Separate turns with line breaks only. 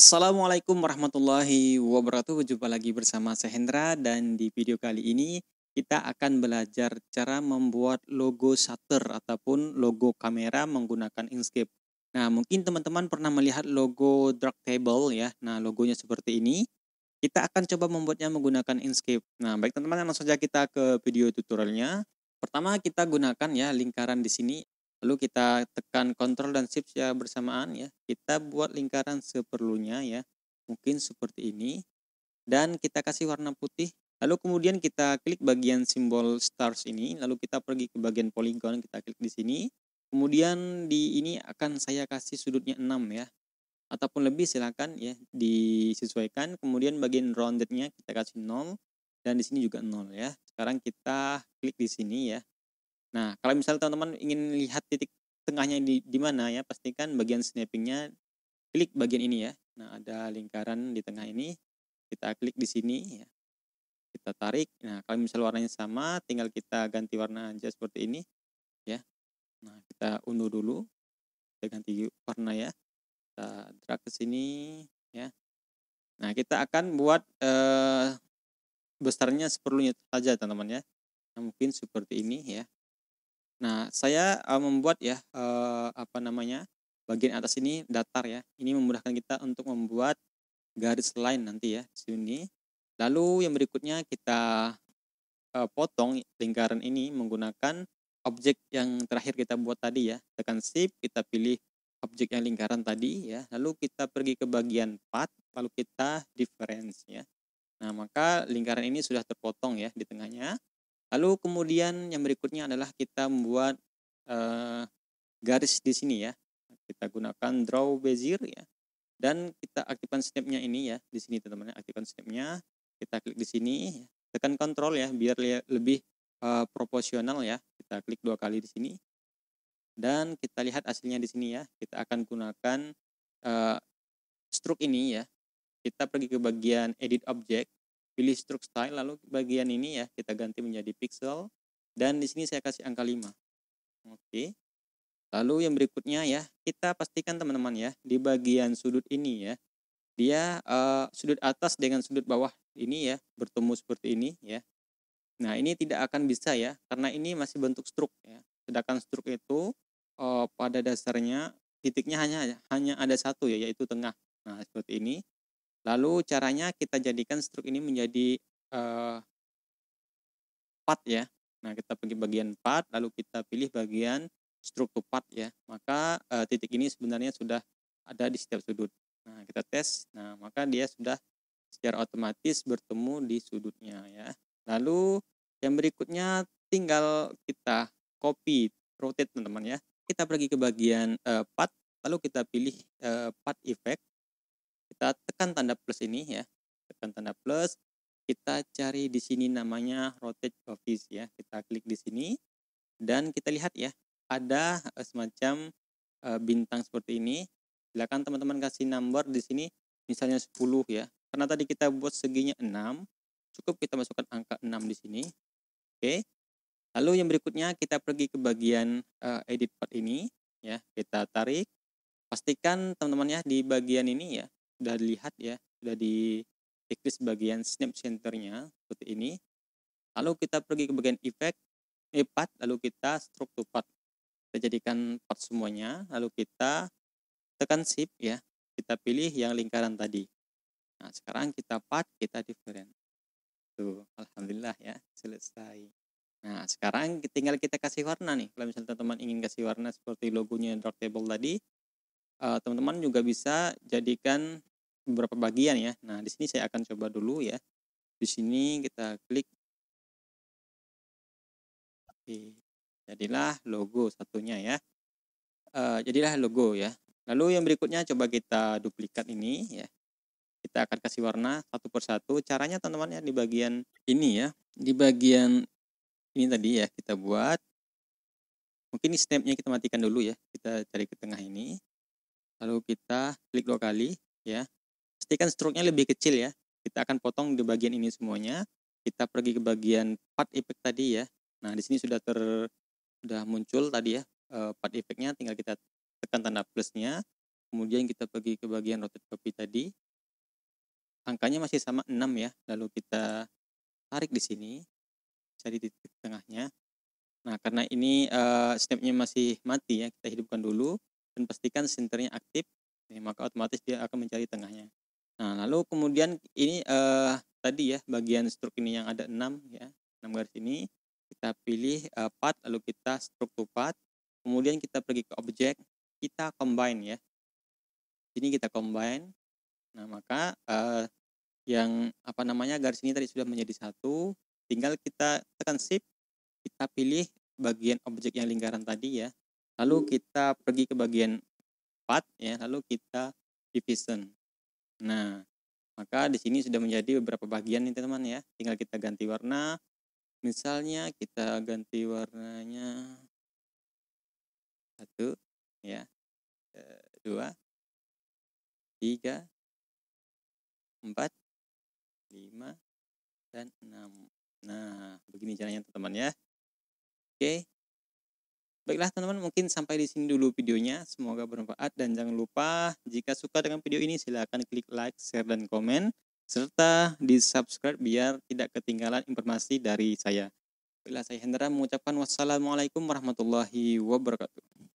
Assalamualaikum warahmatullahi wabarakatuh. Jumpa lagi bersama saya Hendra dan di video kali ini kita akan belajar cara membuat logo shutter ataupun logo kamera menggunakan Inkscape. Nah, mungkin teman-teman pernah melihat logo table ya. Nah, logonya seperti ini. Kita akan coba membuatnya menggunakan Inkscape. Nah, baik teman-teman langsung saja kita ke video tutorialnya. Pertama kita gunakan ya lingkaran di sini Lalu kita tekan Ctrl dan shift ya bersamaan ya. Kita buat lingkaran seperlunya ya. Mungkin seperti ini. Dan kita kasih warna putih. Lalu kemudian kita klik bagian simbol stars ini. Lalu kita pergi ke bagian polygon. Kita klik di sini. Kemudian di ini akan saya kasih sudutnya 6 ya. Ataupun lebih silakan ya disesuaikan. Kemudian bagian roundednya kita kasih 0 dan di sini juga 0 ya. Sekarang kita klik di sini ya Nah, kalau misalnya teman-teman ingin lihat titik tengahnya di, di mana ya, pastikan bagian snappingnya klik bagian ini ya. Nah, ada lingkaran di tengah ini, kita klik di sini ya. Kita tarik. Nah, kalau misalnya warnanya sama, tinggal kita ganti warna aja seperti ini ya. Nah, kita unduh dulu. Kita ganti warna ya. Kita drag ke sini ya. Nah, kita akan buat eh, besarnya seperlunya saja teman-teman ya. Nah, mungkin seperti ini ya Nah, saya uh, membuat ya uh, apa namanya bagian atas ini datar ya. Ini memudahkan kita untuk membuat garis line nanti ya di sini. Lalu yang berikutnya kita uh, potong lingkaran ini menggunakan objek yang terakhir kita buat tadi ya. Tekan shift, kita pilih objek yang lingkaran tadi ya. Lalu kita pergi ke bagian path, lalu kita difference ya. Nah, maka lingkaran ini sudah terpotong ya di tengahnya. Lalu kemudian yang berikutnya adalah kita membuat uh, garis di sini ya. Kita gunakan draw bezier ya. Dan kita aktifkan snapnya ini ya. Di sini teman-teman aktifkan snapnya. Kita klik di sini. Ya. Tekan control ya biar lebih uh, proporsional ya. Kita klik dua kali di sini. Dan kita lihat hasilnya di sini ya. Kita akan gunakan uh, stroke ini ya. Kita pergi ke bagian edit object pilih stroke style lalu bagian ini ya kita ganti menjadi pixel dan di sini saya kasih angka 5 oke lalu yang berikutnya ya kita pastikan teman-teman ya di bagian sudut ini ya dia uh, sudut atas dengan sudut bawah ini ya bertemu seperti ini ya nah ini tidak akan bisa ya karena ini masih bentuk struk ya sedangkan struk itu uh, pada dasarnya titiknya hanya hanya ada satu ya yaitu tengah nah seperti ini Lalu caranya kita jadikan struk ini menjadi uh, part ya. Nah, kita pergi bagian part, lalu kita pilih bagian struk to part ya. Maka uh, titik ini sebenarnya sudah ada di setiap sudut. Nah, kita tes. Nah, maka dia sudah secara otomatis bertemu di sudutnya ya. Lalu yang berikutnya tinggal kita copy rotate teman-teman ya. Kita pergi ke bagian uh, part, lalu kita pilih uh, part effect tekan tanda plus ini ya tekan tanda plus kita cari di sini namanya rotate office ya kita klik di sini dan kita lihat ya ada eh, semacam eh, bintang seperti ini silakan teman-teman kasih nomor di sini misalnya 10 ya karena tadi kita buat seginya 6 cukup kita masukkan angka 6 di sini oke lalu yang berikutnya kita pergi ke bagian eh, edit part ini ya kita tarik pastikan teman-teman ya di bagian ini ya sudah dilihat ya sudah di checklist bagian snap centernya seperti ini lalu kita pergi ke bagian effect eh, part lalu kita stroke to part kita jadikan part semuanya lalu kita tekan shift ya kita pilih yang lingkaran tadi nah sekarang kita part kita different tuh alhamdulillah ya selesai nah sekarang tinggal kita kasih warna nih kalau misalnya teman-teman ingin kasih warna seperti logonya dark table tadi eh, teman-teman uh, teman -teman juga bisa jadikan beberapa bagian ya. Nah, di sini saya akan coba dulu ya. Di sini kita klik. Oke, jadilah logo satunya ya. Uh, jadilah logo ya. Lalu yang berikutnya coba kita duplikat ini ya. Kita akan kasih warna satu persatu. Caranya teman-teman ya di bagian ini ya. Di bagian ini tadi ya kita buat. Mungkin snapnya kita matikan dulu ya. Kita cari ke tengah ini. Lalu kita klik dua kali ya Pastikan kan stroke-nya lebih kecil ya. Kita akan potong di bagian ini semuanya. Kita pergi ke bagian part effect tadi ya. Nah, di sini sudah ter sudah muncul tadi ya eh, part effect-nya tinggal kita tekan tanda plusnya. Kemudian kita pergi ke bagian rotate copy tadi. Angkanya masih sama 6 ya. Lalu kita tarik di sini. Cari titik tengahnya. Nah, karena ini uh, eh, nya masih mati ya, kita hidupkan dulu dan pastikan senternya aktif, maka otomatis dia akan mencari tengahnya. Nah, lalu kemudian ini uh, tadi ya bagian struk ini yang ada 6 ya. 6 garis ini kita pilih uh, part lalu kita struk to part. Kemudian kita pergi ke objek, kita combine ya. Ini kita combine. Nah, maka uh, yang apa namanya garis ini tadi sudah menjadi satu, tinggal kita tekan shift, kita pilih bagian objek yang lingkaran tadi ya. Lalu kita pergi ke bagian part ya, lalu kita division Nah, maka di sini sudah menjadi beberapa bagian nih teman-teman ya. Tinggal kita ganti warna. Misalnya kita ganti warnanya satu, ya, eh, dua, tiga, empat, lima, dan enam. Nah, begini caranya teman-teman ya. Oke, Baiklah teman-teman, mungkin sampai di sini dulu videonya. Semoga bermanfaat dan jangan lupa jika suka dengan video ini silahkan klik like, share, dan komen. Serta di subscribe biar tidak ketinggalan informasi dari saya. Baiklah, saya Hendra mengucapkan wassalamualaikum warahmatullahi wabarakatuh.